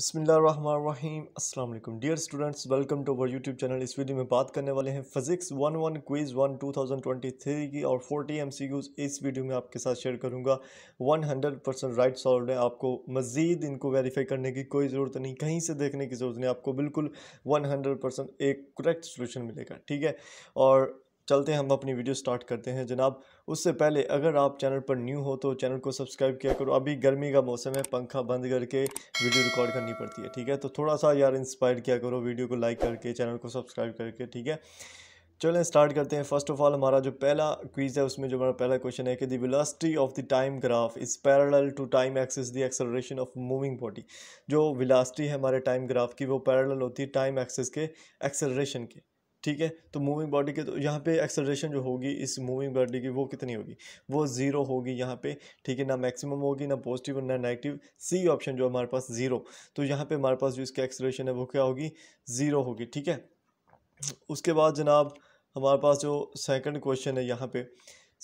बसमीम अल्लाम dear students welcome to our YouTube channel इस वीडियो में बात करने वाले हैं physics one one quiz one two thousand twenty three की और फोर्टी एम सी क्यूज़ इस वीडियो में आपके साथ शेयर करूंगा one hundred percent right solve है आपको मज़ीद इनको वेरीफाई करने की कोई ज़रूरत नहीं कहीं से देखने की ज़रूरत नहीं आपको बिल्कुल वन हंड्रेड परसेंट एक करेक्ट सोल्यूशन मिलेगा ठीक है और चलते हैं हम अपनी वीडियो स्टार्ट करते हैं जनाब उससे पहले अगर आप चैनल पर न्यू हो तो चैनल को सब्सक्राइब किया करो अभी गर्मी का मौसम है पंखा बंद करके वीडियो रिकॉर्ड करनी पड़ती है ठीक है तो थोड़ा सा यार इंस्पायर किया करो वीडियो को लाइक करके चैनल को सब्सक्राइब करके ठीक है चलें स्टार्ट करते हैं फर्स्ट ऑफ ऑल हमारा जो पहला क्वीज है उसमें जो हमारा पहला क्वेश्चन है कि the velocity of the time graph is parallel to time axis the acceleration of moving body जो विलासिटी है हमारे टाइम ग्राफ की वो पैरेलल होती है टाइम एक्सिस के एक्सेलरेशन के ठीक है तो मूविंग बॉडी के तो यहाँ पे एक्सलेशन जो होगी इस मूविंग बॉडी की वो कितनी होगी वो ज़ीरो होगी यहाँ पे ठीक है ना मैक्सिमम होगी ना पॉजिटिव और ना नेगेटिव सी ऑप्शन जो हमारे पास ज़ीरो तो यहाँ पे हमारे पास जो इसकी एक्सलरेशन है वो क्या होगी ज़ीरो होगी ठीक है उसके बाद जनाब हमारे पास जो सेकंड क्वेश्चन है यहाँ पे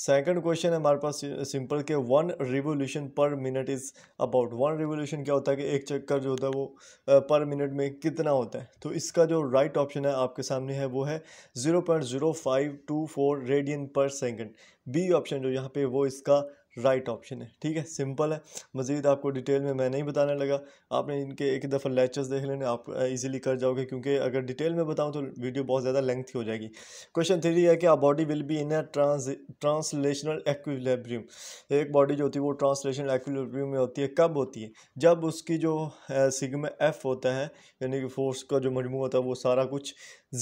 सेकंड क्वेश्चन है हमारे पास सिंपल के one revolution per minute is about one revolution क्या होता है कि एक चक्कर जो होता है वो पर मिनट में कितना होता है तो इसका जो राइट right ऑप्शन है आपके सामने है वो है zero point zero five two four radian per second B option जो यहाँ पे वो इसका राइट ऑप्शन है ठीक है सिंपल है मज़ीद आपको डिटेल में मैं नहीं बताने लगा आपने इनके एक दफ़ा लेक्चर्स देख लेने आप इजीली कर जाओगे क्योंकि अगर डिटेल में बताऊं तो वीडियो बहुत ज़्यादा लेंथी हो जाएगी क्वेश्चन थ्री है कि a body will be in a trans translational equilibrium एक बॉडी जो होती है वो ट्रांसलेशनल एक्विलेब्रियम में होती है कब होती है जब उसकी जो सिगमा एफ़ होता है यानी कि फोर्स का जो मजमू होता है वो सारा कुछ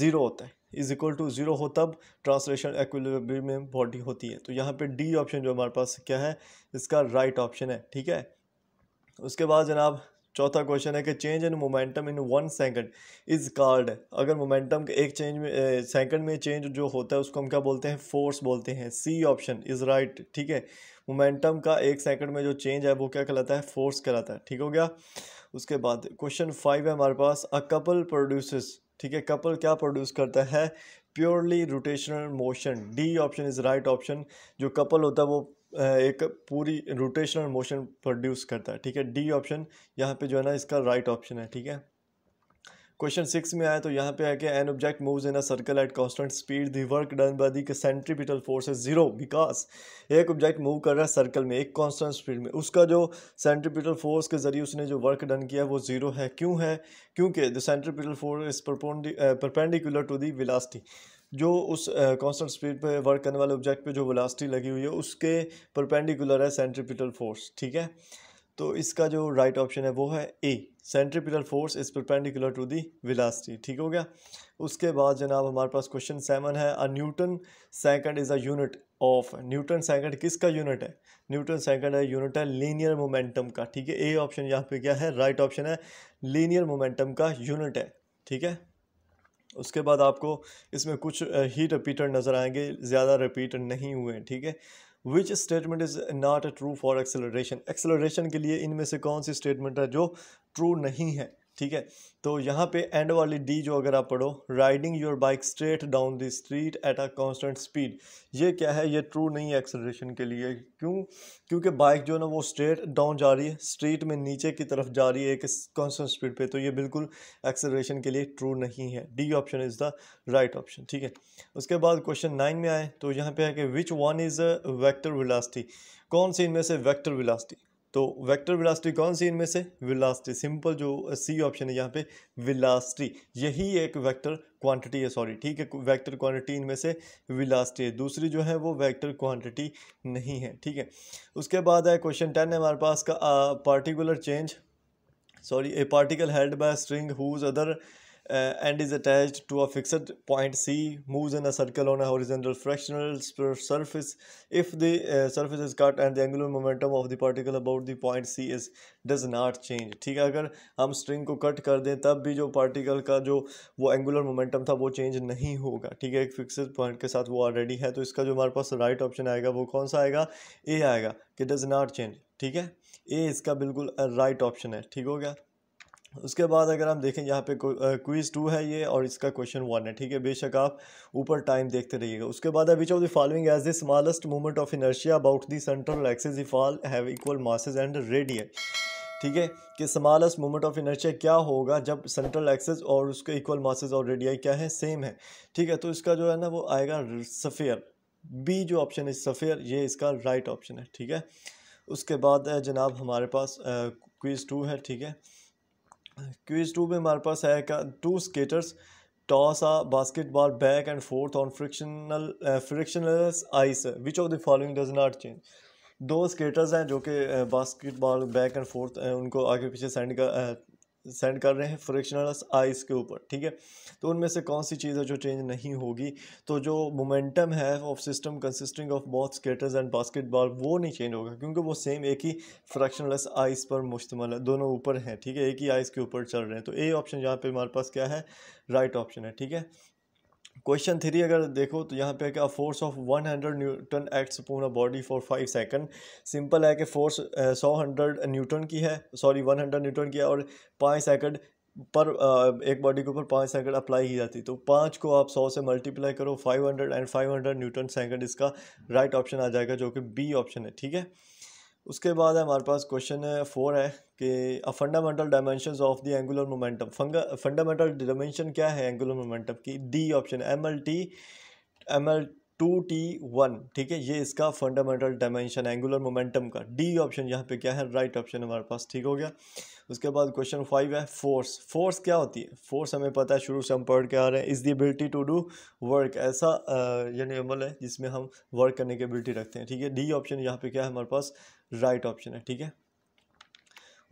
ज़ीरो होता है इज इक्वल टू ज़ीरो हो तब ट्रांसलेशन एक्विलिब्रियम में बॉडी होती है तो यहाँ पे डी ऑप्शन जो हमारे पास क्या है इसका राइट right ऑप्शन है ठीक है उसके बाद जनाब चौथा क्वेश्चन है कि change in momentum in one second is called अगर मोमेंटम के एक चेंज में सेकंड में चेंज जो होता है उसको हम क्या बोलते हैं फोर्स बोलते हैं सी ऑप्शन इज़ राइट ठीक है मोमेंटम का एक सेकंड में जो चेंज है वो क्या कहलाता है फोर्स कहलाता है ठीक हो गया उसके बाद क्वेश्चन फाइव है हमारे पास अ कपल प्रोड्यूसेस ठीक है कपल क्या प्रोड्यूस करता है purely rotational motion D option is right option जो कपल होता है वो एक पूरी रोटेशनल मोशन प्रोड्यूस करता है ठीक है डी ऑप्शन यहाँ पे जो है ना इसका राइट right ऑप्शन है ठीक है क्वेश्चन सिक्स में आया तो यहाँ पे है कि an object moves in a circle at constant speed the work done by the centripetal force is zero because एक ऑब्जेक्ट मूव कर रहा है सर्कल में एक कांस्टेंट स्पीड में उसका जो सेंट्रीपिटल फोर्स के जरिए उसने जो वर्क डन किया वो जीरो है क्यों है क्योंकि the centripetal force is perpendicular to the velocity जो उस कांस्टेंट uh, स्पीड पे वर्क करने वाले ऑब्जेक्ट पे जो वेलोसिटी लगी हुई है उसके परपेंडिकुलर है सेंट्रीपिटल फोर्स ठीक है तो इसका जो राइट right ऑप्शन है वो है a centripetal force is perpendicular to the velocity ठीक हो गया उसके बाद जनाब हमारे पास क्वेश्चन सेवन है a newton second is a unit of newton second किसका यूनिट है न्यूटन सेकंड है यूनिट है लीनियर मोमेंटम का ठीक है ए ऑप्शन यहाँ पे क्या है राइट right ऑप्शन है लीनियर मोमेंटम का यूनिट है ठीक है उसके बाद आपको इसमें कुछ ही रिपीटर नज़र आएंगे ज़्यादा रिपीट नहीं हुए ठीक है which statement is not true for acceleration acceleration के लिए इनमें से कौन सी स्टेटमेंट है जो ट्रू नहीं है ठीक है तो यहाँ पे एंड वाली डी जो अगर आप पढ़ो riding your bike straight down the street at a constant speed ये क्या है ये ट्रू नहीं है एक्सलरेशन के लिए क्यों क्योंकि बाइक जो है ना वो स्ट्रेट डाउन जा रही है स्ट्रीट में नीचे की तरफ जा रही है एक कांस्टेंट स्पीड पे तो ये बिल्कुल एक्सलरेशन के लिए ट्रू नहीं है D option is the right option ठीक है उसके बाद क्वेश्चन नाइन में आए तो यहाँ पे है कि which one is a vector velocity कौन सी इनमें से वैक्टर विलास्टी तो वेक्टर विलास्ट्री कौन सी इनमें से विलास्ट्री सिंपल जो सी ऑप्शन है यहाँ पे विलास्ट्री यही एक वेक्टर क्वांटिटी है सॉरी ठीक है वेक्टर क्वांटिटी इनमें से विलास्ट्री है दूसरी जो है वो वेक्टर क्वांटिटी नहीं है ठीक है उसके बाद है क्वेश्चन टेन है हमारे पास का particular change sorry a particle held by string whose other uh, and is attached to a fixed point C, moves in a circle on a horizontal fractional surface. If the uh, surface is cut and the angular momentum of the particle about the point C is does not change. ठीक है अगर हम string को cut कर दें तब भी जो particle का जो वो angular momentum था वो change नहीं होगा ठीक है एक fixed point के साथ वो already है तो इसका जो हमारे पास right option आएगा वो कौन सा आएगा A आएगा कि does not change. ठीक है A इसका बिल्कुल राइट ऑप्शन है ठीक हो गया उसके बाद अगर हम देखें यहाँ पे क्विज़ टू है ये और इसका क्वेश्चन वन है ठीक है बेशक आप ऊपर टाइम देखते रहिएगा उसके बाद which of the following has the smallest movement of inertia about the central axes if all have equal masses and radius ठीक है कि स्मॉलेस्ट मोमेंट ऑफ इनर्शिया क्या होगा जब सेंट्रल एक्सेस और उसके इक्वल मासेज और रेडिया क्या है सेम है ठीक है तो इसका जो है ना वो आएगा सफ़ेयर बी जो ऑप्शन है सफ़ेयर ये इसका राइट ऑप्शन है ठीक है उसके बाद जनाब हमारे पास क्विज़ टू है ठीक है क्विज टू में हमारे पास है क्या two skaters toss a basketball back and forth on frictional frictionless ice which of the following does not change दो स्केटर्स हैं जो कि बास्केटबॉल बैक एंड फोर्थ उनको आगे पीछे सेंड का सेंड कर रहे हैं फ्रिक्शनल आइस के ऊपर ठीक है तो उनमें से कौन सी चीज़ है जो चेंज नहीं होगी तो जो मोमेंटम है of system consisting of both skaters and basketball वो नहीं चेंज होगा क्योंकि वो सेम एक ही फ्रैक्शनल आइस पर मुश्तमल है दोनों ऊपर हैं ठीक है एक ही आइस के ऊपर चल रहे हैं तो ए ऑप्शन यहाँ पे हमारे पास क्या है राइट right ऑप्शन है ठीक है क्वेश्चन थ्री अगर देखो तो यहाँ पे क्या force of one hundred newton acts upon a body for five second simple है कि फोर्स uh, सौ हंड्रेड न्यूटन की है सॉरी वन हंड्रेड न्यूटन की है और पाँच सेकंड पर uh, एक बॉडी के ऊपर पाँच सेकंड अप्लाई की जाती तो पाँच को आप सौ से मल्टीप्लाई करो five hundred and five hundred newton second इसका राइट right ऑप्शन आ जाएगा जो कि बी ऑप्शन है ठीक है उसके बाद हमारे पास क्वेश्चन फोर है कि a fundamental dimension of the angular momentum fundamental dimension क्या है एंगुलर मोमेंटम की D option M L T M L two T one ठीक है ये इसका फंडामेंटल डायमेंशन एंगुलर मोमेंटम का डी ऑप्शन यहाँ पे क्या है राइट right ऑप्शन हमारे पास ठीक हो गया उसके बाद क्वेश्चन फाइव है फोर्स फोर्स क्या होती है फोर्स हमें पता है शुरू से हम पढ़ के आ रहे हैं is the ability to do work ऐसा यानी अमल है जिसमें हम वर्क करने की एबिलिटी रखते हैं ठीक है डी ऑप्शन यहाँ पे क्या है हमारे पास राइट ऑप्शन है ठीक है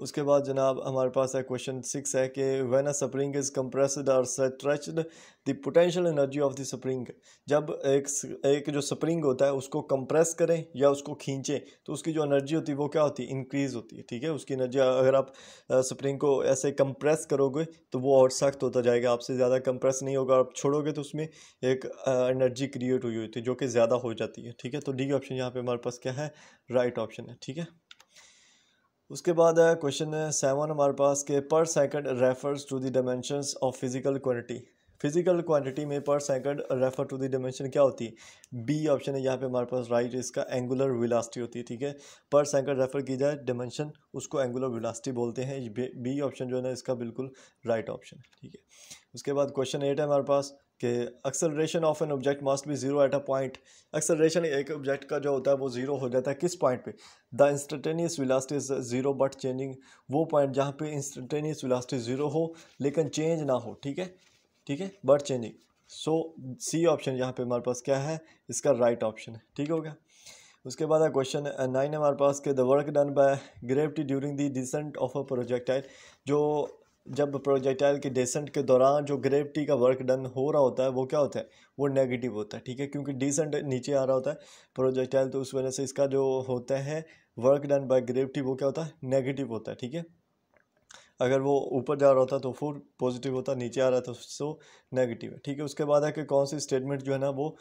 उसके बाद जनाब हमारे पास है क्वेश्चन सिक्स है कि when a spring is compressed और stretched the potential energy of the spring जब एक एक जो स्प्रिंग होता है उसको कंप्रेस करें या उसको खींचें तो उसकी जो एनर्जी होती है वो क्या होती है इंक्रीज़ होती है ठीक है उसकी एनर्जी अगर आप स्प्रिंग को ऐसे कंप्रेस करोगे तो वो और सख्त होता जाएगा आपसे ज़्यादा कंप्रेस नहीं होगा आप छोड़ोगे तो उसमें एक एनर्जी क्रिएट हुई होती है जो कि ज़्यादा हो जाती है ठीक है तो डी ऑप्शन यहाँ पर हमारे पास क्या है राइट right ऑप्शन है ठीक है उसके बाद है क्वेश्चन सेवन हमारे पास के per second refers to the dimension of physical quantity physical quantity में per second refer to the dimension क्या होती है बी ऑप्शन है यहाँ पे हमारे पास राइट इसका एंगुलर विलास्टी होती है ठीक है पर सेकंड रेफर की जाए डायमेंशन उसको एंगुलर विलास्टी बोलते हैं बी ऑप्शन जो है ना इसका बिल्कुल राइट ऑप्शन है ठीक है उसके बाद क्वेश्चन एट है हमारे पास कि acceleration of an object must be zero at a point acceleration एक ऑब्जेक्ट का जो होता है वो ज़ीरो हो जाता है किस पॉइंट पे the instantaneous velocity is zero but changing वो पॉइंट जहाँ पे इंस्टेंटेनियस वेलोसिटी ज़ीरो हो लेकिन चेंज ना हो ठीक है ठीक है but changing so C option यहाँ पे हमारे पास क्या है इसका राइट right ऑप्शन है ठीक हो गया उसके बाद है क्वेश्चन नाइन हमारे पास के the work done by gravity during the descent of a projectile जो जब प्रोजेक्टाइल के डिसेंट के दौरान जो ग्रेविटी का वर्क डन हो रहा होता है वो क्या होता है वो नेगेटिव होता है ठीक है क्योंकि डिसेंट नीचे आ रहा होता है प्रोजेक्टाइल तो उस वजह से इसका जो होता है वर्क डन बाय ग्रेविटी वो क्या होता है नेगेटिव होता है ठीक है अगर वो ऊपर जा रहा होता तो फोर पॉजिटिव होता नीचे आ रहा था सो नेगेटिव है ठीक है उसके बाद है कि कौन सी स्टेटमेंट जो है ना वो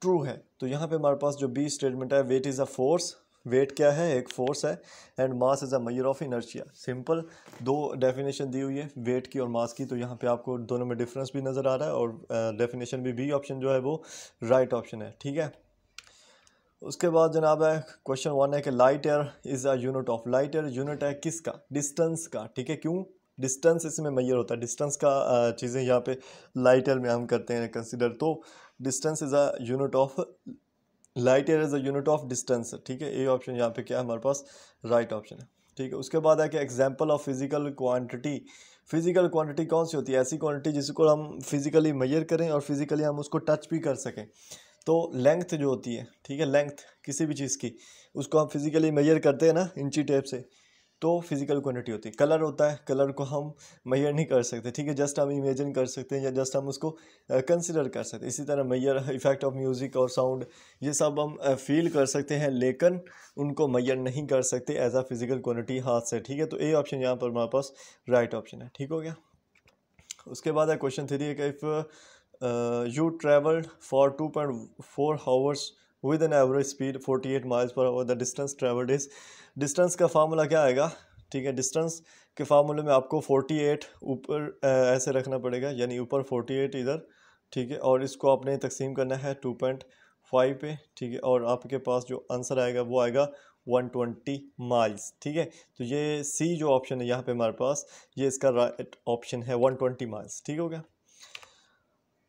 ट्रू है तो यहाँ पे हमारे पास जो बी स्टेटमेंट है weight is a force weight क्या है एक फोर्स है and mass is a measure of inertia simple दो डेफिनेशन दी हुई है वेट की और मास की तो यहाँ पे आपको दोनों में डिफरेंस भी नज़र आ रहा है और डेफिनेशन भी बी ऑप्शन जो है वो राइट right ऑप्शन है ठीक है उसके बाद जनाब है क्वेश्चन वन है कि light year is a unit of light year unit है किसका डिस्टेंस का ठीक है क्यों डिस्टेंस इसमें मैयर होता है डिस्टेंस का चीज़ें यहाँ पे लाइट एयर में हम करते हैं कंसिडर तो distance is a unit of light year is a unit of distance ठीक है ए ऑप्शन यहाँ पे क्या है हमारे पास राइट ऑप्शन है ठीक है उसके बाद है कि example of physical quantity physical quantity कौन सी होती है ऐसी क्वान्टिटी जिसको हम फिजिकली मेजर करें और फिजिकली हम उसको टच भी कर सकें तो लेंथ जो होती है ठीक है लेंथ किसी भी चीज़ की उसको हम फिजिकली मेजर करते हैं ना इंची टेप से तो फिज़िकल क्वांटिटी होती है कलर होता है कलर को हम मैयर नहीं कर सकते ठीक है जस्ट हम इमेजिन कर सकते हैं या जस्ट हम उसको कंसिडर कर सकते हैं इसी तरह मैयर इफेक्ट ऑफ म्यूज़िक और साउंड ये सब हम फील कर सकते हैं लेकिन उनको मैयर नहीं कर सकते एज आ फिज़िकल क्वान्टिटी हाथ से ठीक है तो ए ऑप्शन यहाँ पर हमारे पास राइट ऑप्शन है ठीक हो गया उसके बाद है क्वेश्चन थ्री है कि if you travel for two point four hours with an average speed forty eight miles per hour the distance travelled is distance का फार्मूला क्या आएगा ठीक है डिस्टेंस के फार्मूले में आपको 48 ऊपर ऐसे रखना पड़ेगा यानी ऊपर 48 इधर ठीक है और इसको आपने तकसीम करना है 2.5 पे ठीक है और आपके पास जो आंसर आएगा वो आएगा 120 माइल्स ठीक है तो ये सी जो ऑप्शन है यहाँ पे हमारे पास ये इसका राइट ऑप्शन है 120 माइल्स ठीक हो गया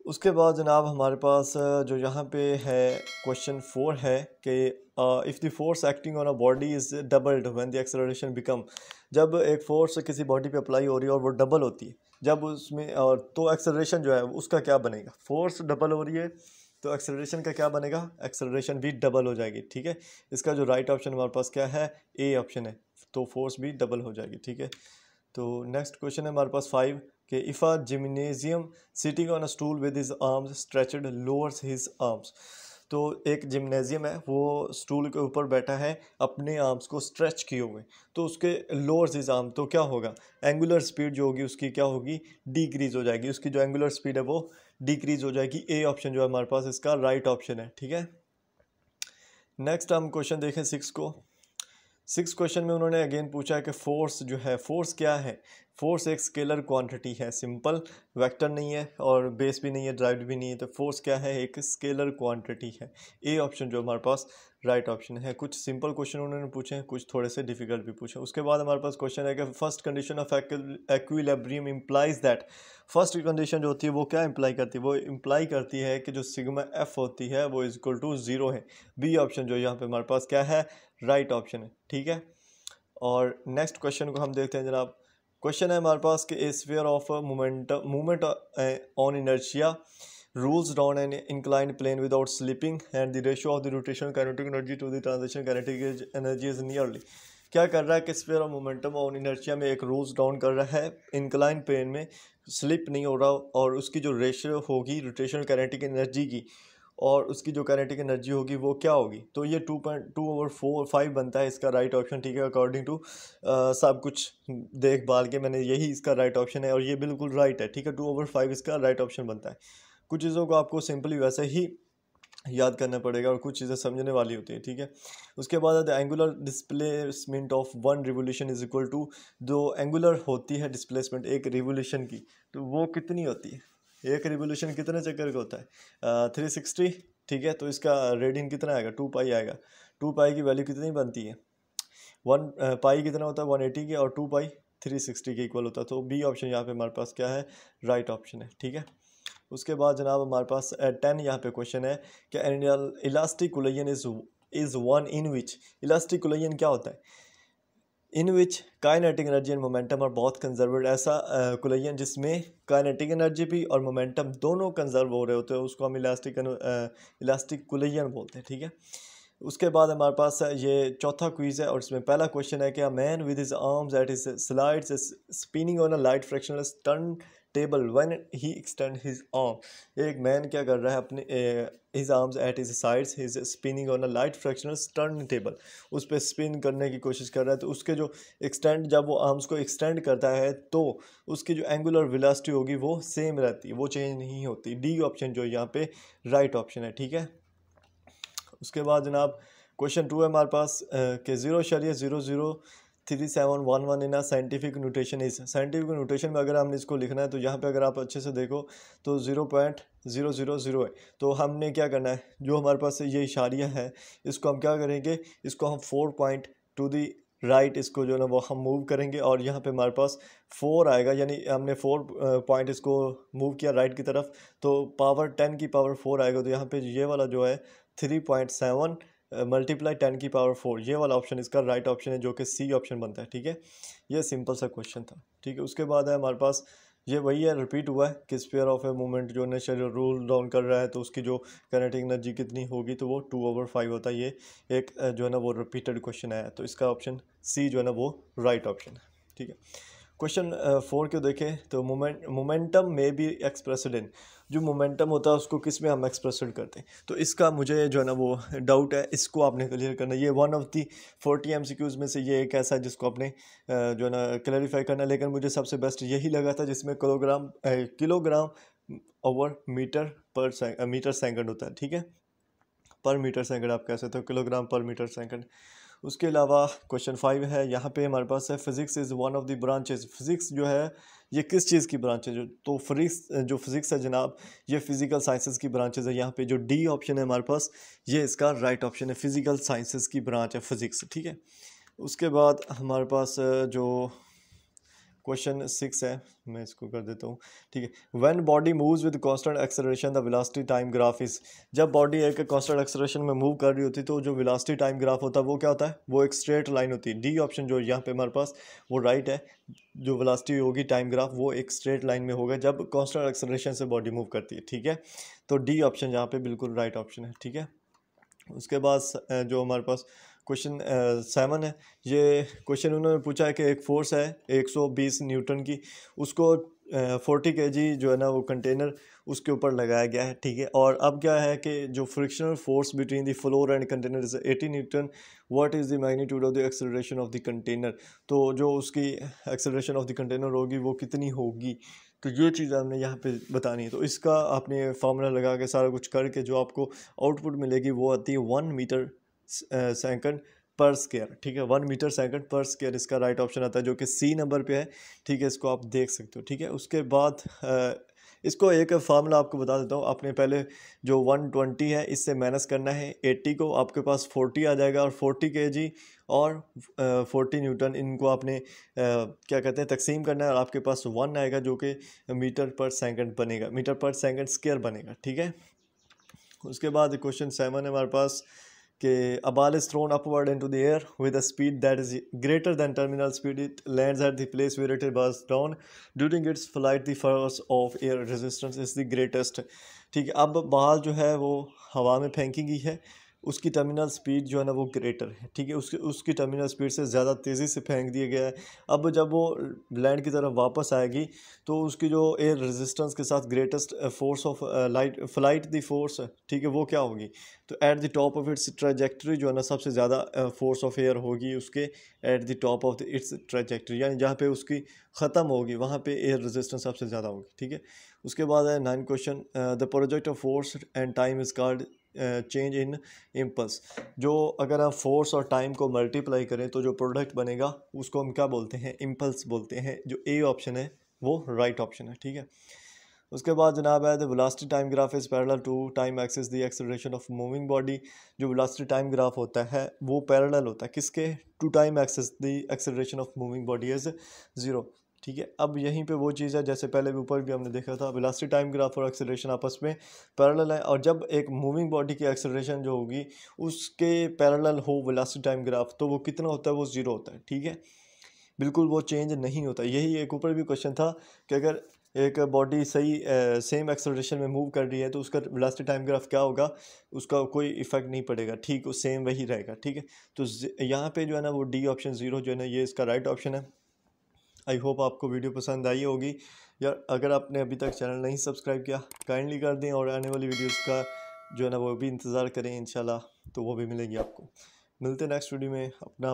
उसके बाद जनाब हमारे पास जो यहाँ पे है क्वेश्चन फोर है कि if the force acting on a body is doubled when the acceleration become जब एक फोर्स किसी बॉडी पे अप्लाई हो रही है और वो डबल होती है जब उसमें और तो एक्सलरेशन जो है उसका क्या बनेगा फोर्स डबल हो रही है तो एक्सलरेशन का क्या बनेगा एक्सलरेशन भी डबल हो जाएगी ठीक है इसका जो राइट ऑप्शन हमारे पास क्या है ए ऑप्शन है तो फोर्स भी डबल हो जाएगी ठीक है तो नेक्स्ट क्वेश्चन है हमारे पास फाइव कि if a gymnasium sitting on on stool with his arms stretched lowers his arms तो एक जिमनेजियम है वो स्टूल के ऊपर बैठा है अपने आर्म्स को स्ट्रेच किए हुए तो उसके लोअर्स हिज आर्म तो क्या होगा एंगुलर स्पीड जो होगी उसकी क्या होगी डिक्रीज हो जाएगी उसकी जो एंगुलर स्पीड है वो डिक्रीज हो जाएगी ए ऑप्शन जो है हमारे पास इसका राइट right ऑप्शन है ठीक है नेक्स्ट हम क्वेश्चन देखें सिक्स को सिक्स क्वेश्चन में उन्होंने अगेन पूछा है कि फोर्स जो है फोर्स क्या है फोर्स एक स्केलर क्वांटिटी है सिंपल वेक्टर नहीं है और बेस भी नहीं है ड्राइव भी नहीं है तो फोर्स क्या है एक स्केलर क्वांटिटी है ए ऑप्शन जो हमारे पास राइट right ऑप्शन है कुछ सिंपल क्वेश्चन उन्होंने पूछे कुछ थोड़े से डिफिकल्ट भी पूछे उसके बाद हमारे पास क्वेश्चन है कि first condition of equilibrium implies that first condition जो होती है वो क्या इम्प्लाई करती है वो इम्प्लाई करती है कि जो सिग्मा एफ होती है वो इज इक्वल टू ज़ीरो है बी ऑप्शन जो यहाँ पे हमारे पास क्या है राइट right ऑप्शन है ठीक है और नेक्स्ट क्वेश्चन को हम देखते हैं जनाब क्वेश्चन है हमारे पास कि a sphere of moment movement on inertia rolls down an inclined plane without slipping and the ratio of the rotational kinetic energy to the transition kinetic energy is nearly क्या कर रहा है कि स्पेयर ऑफ मोमेंटम और inertia में एक roles down कर रहा है इंक्लाइन प्लेन में स्लिप नहीं हो रहा और उसकी जो रेशियो होगी रोटेशन कैनेटिक एनर्जी की और उसकी जो कैनेटिक एनर्जी होगी वो क्या होगी तो ये two point two over four five बनता है इसका राइट ऑप्शन ठीक है अकॉर्डिंग टू सब कुछ देखभाल के मैंने यही इसका राइट ऑप्शन है और ये बिल्कुल राइट है ठीक है टू ओवर फाइव इसका राइट ऑप्शन बनता है कुछ चीज़ों को आपको सिंपली वैसे ही याद करना पड़ेगा और कुछ चीज़ें समझने वाली होती है ठीक है उसके बाद angular displacement of one revolution is equal to जो एंगुलर होती है डिस्प्लेसमेंट एक रिवोल्यूशन की तो वो कितनी होती है एक रिवोल्यूशन कितने चक्कर का होता है थ्री सिक्सटी ठीक है तो इसका रेडियन कितना आएगा टू पाई आएगा टू पाई की वैल्यू कितनी बनती है वन पाई कितना होता है वन एटी के और टू पाई थ्री सिक्सटी के इक्वल होता है तो बी ऑप्शन यहाँ पे हमारे पास क्या है राइट right ऑप्शन है ठीक है उसके बाद जनाब हमारे पास टेन यहाँ पे क्वेश्चन है कि elastic collision is is one in which elastic collision क्या होता है in which kinetic energy and momentum और बहुत कंजर्वड ऐसा कुलियन जिसमें काइनेटिक एनर्जी भी और मोमेंटम दोनों कंजर्व हो रहे होते हैं उसको हम इलास्टिक इलास्टिक कुलियन बोलते हैं ठीक है उसके बाद हमारे पास ये चौथा क्वीज़ है और इसमें पहला क्वेश्चन है कि man with his arms at his slides spinning on a light fractional turn table when he extend his arm एक मैन क्या कर रहा है अपने his arms at his sides his spinning on a light fractional turn table उस पर spin करने की कोशिश कर रहा है तो उसके जो एक्सटेंड जब वो आर्म्स को एक्सटेंड करता है तो उसकी जो एंगुलर विलासिटी होगी वो सेम रहती है वो चेंज नहीं होती डी ऑप्शन जो यहाँ पे राइट ऑप्शन है ठीक है उसके बाद जनाब क्वेश्चन टू है हमारे पास के ज़ीरो शरीय zero zero three seven one one in scientific notation is scientific notation में अगर हमने इसको लिखना है तो यहाँ पे अगर आप अच्छे से देखो तो zero point zero zero zero है तो हमने क्या करना है जो हमारे पास ये इशारियाँ हैं इसको हम क्या करेंगे इसको हम four point to the right इसको जो है ना वो हम मूव करेंगे और यहाँ पे हमारे पास फोर आएगा यानी हमने फोर पॉइंट इसको मूव किया राइट की तरफ तो पावर टेन की पावर फोर आएगा तो यहाँ पे ये वाला जो है three point seven multiply ten की पावर फोर ये वाला ऑप्शन इसका राइट right ऑप्शन है जो कि सी ऑप्शन बनता है ठीक है ये सिंपल सा क्वेश्चन था ठीक है उसके बाद है हमारे पास ये वही है रिपीट हुआ है कि स्पेयर ऑफ ए मोमेंट जो नेचर रूल डाउन कर रहा है तो उसकी जो कनेटिक एनर्जी कितनी होगी तो वो टू ओवर फाइव होता है ये एक जो है ना वो रिपीटेड क्वेश्चन आया तो इसका ऑप्शन सी जो है ना वो राइट right ऑप्शन है ठीक है क्वेश्चन फोर uh, क्यों देखें तो मोमेंट मोमेंटम में बी एक्सप्रेसड इन जो मोमेंटम होता है उसको किस में हम एक्सप्रेसड करते हैं तो इसका मुझे जो है ना वो डाउट है इसको आपने क्लियर करना ये one of the forty M में से ये एक ऐसा है जिसको आपने uh, जो है ना क्लैरिफाई करना लेकिन मुझे सबसे बेस्ट यही लगा था जिसमें kilogram kilogram over metre per metre second होता है ठीक है पर मीटर सेकंड आप कह सकते हो किलोग्राम पर मीटर सेकंड उसके अलावा क्वेश्चन फाइव है यहाँ पे हमारे पास है physics is one of the branches physics जो है ये किस चीज़ की ब्रांच है तो फ्रिक्स जो फिज़िक्स है जनाब ये फिज़िकल साइंसेज की ब्रांचेज है यहाँ पे जो डी ऑप्शन है हमारे पास ये इसका राइट right ऑप्शन है फिज़िकल साइंसेज की ब्रांच है फिज़िक्स ठीक है उसके बाद हमारे पास जो क्वेश्चन सिक्स है मैं इसको कर देता हूँ ठीक है when body moves with constant acceleration the velocity time graph is जब बॉडी एक कांस्टेंट एक्सलरेशन में मूव कर रही होती है तो जो वेलोसिटी टाइम ग्राफ होता है वो क्या होता है वो एक स्ट्रेट लाइन होती है डी ऑप्शन जो यहाँ पे हमारे पास वो राइट है जो वेलोसिटी होगी टाइम ग्राफ वो एक स्ट्रेट लाइन में होगा जब कॉन्स्टेंट एक्सलरेशन से बॉडी मूव करती है ठीक है तो डी ऑप्शन यहाँ पे बिल्कुल राइट ऑप्शन है ठीक है उसके बाद जो हमारे पास क्वेश्चन सेवन है ये क्वेश्चन उन्होंने पूछा है कि एक फोर्स है 120 न्यूटन की उसको फोर्टी के जी जो है ना वो कंटेनर उसके ऊपर लगाया गया है ठीक है और अब क्या है कि जो frictional force between the floor and container is eighty newton what is the magnitude of the acceleration of the container तो जो उसकी एक्सेलरेशन ऑफ द कंटेनर होगी वो कितनी होगी तो ये चीज़ हमने यहाँ पे बतानी है तो इसका आपने फार्मूला लगा के सारा कुछ करके जो आपको आउटपुट मिलेगी वो आती है one metre second per square ठीक है one metre second per square इसका राइट ऑप्शन आता है जो कि सी नंबर पे है ठीक है इसको आप देख सकते हो ठीक है उसके बाद इसको एक फार्मूला आपको बता देता हूँ आपने पहले जो 120 है इससे माइनस करना है 80 को आपके पास 40 आ जाएगा और 40 के और फोर्टी न्यूटन इनको आपने क्या कहते हैं तकसीम करना है और आपके पास वन आएगा जो कि मीटर पर सेकंड बनेगा मीटर पर सेकंड स्केयर बनेगा ठीक है उसके बाद क्वेश्चन सेवन है हमारे पास कि a ball is thrown upward into the air with a speed that is greater than terminal speed it land at the place where it बस down during its flight the force of air resistance is the greatest ठीक है अब बाल जो है वो हवा में फेंकी गई है उसकी टर्मिनल स्पीड जो है ना वो ग्रेटर है ठीक है उसकी उसकी टर्मिनल स्पीड से ज़्यादा तेज़ी से फेंक दिया गया है अब जब वो लैंड की तरफ वापस आएगी तो उसकी जो एयर रेजिस्टेंस के साथ greatest force of light flight the force ठीक है वो क्या होगी तो at the top of its trajectory जो है ना सबसे ज़्यादा फोर्स ऑफ एयर होगी उसके at the top of its trajectory यानी जहाँ पे उसकी ख़त्म होगी वहाँ पर एयर रजिस्टेंस सबसे ज़्यादा होगी ठीक है उसके बाद है nine question the project of force and time is called change in impulse जो अगर हम फोर्स और टाइम को मल्टीप्लाई करें तो जो प्रोडक्ट बनेगा उसको हम क्या बोलते हैं इम्पल्स बोलते हैं जो ए ऑप्शन है वो राइट right ऑप्शन है ठीक है उसके बाद जनाब है the velocity time graph is parallel to time axis the acceleration of moving body जो वेलोसिटी टाइम ग्राफ होता है वो पैरेलल होता है किसके to time axis the acceleration of moving body is zero ठीक है अब यहीं पे वो चीज़ है जैसे पहले भी ऊपर भी हमने देखा था वेलासिटी टाइम ग्राफ और एक्सेलरेशन आपस में पैरेलल है और जब एक मूविंग बॉडी की एक्सेलरेशन जो होगी उसके पैरेलल हो वेलासिटी टाइम ग्राफ तो वो कितना होता है वो ज़ीरो होता है ठीक है बिल्कुल वो चेंज नहीं होता यही एक ऊपर भी क्वेश्चन था कि अगर एक बॉडी सही ए, सेम एक्सलेशन में मूव कर रही है तो उसका वेलोसिटी टाइम ग्राफ क्या होगा उसका कोई इफेक्ट नहीं पड़ेगा ठीक सेम वही रहेगा ठीक है तो यहाँ पे जो है ना वो डी ऑप्शन ज़ीरो जो है ना ये इसका राइट right ऑप्शन है आई होप आपको वीडियो पसंद आई होगी यार अगर आपने अभी तक चैनल नहीं सब्सक्राइब किया काइंडली कर दें और आने वाली वीडियोस का जो है ना वो भी इंतज़ार करें इन तो वो भी मिलेगी आपको मिलते हैं नेक्स्ट वीडियो में अपना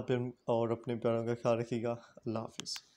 और अपने प्यारों का ख्याल रखिएगा अल्लाह हाफिज़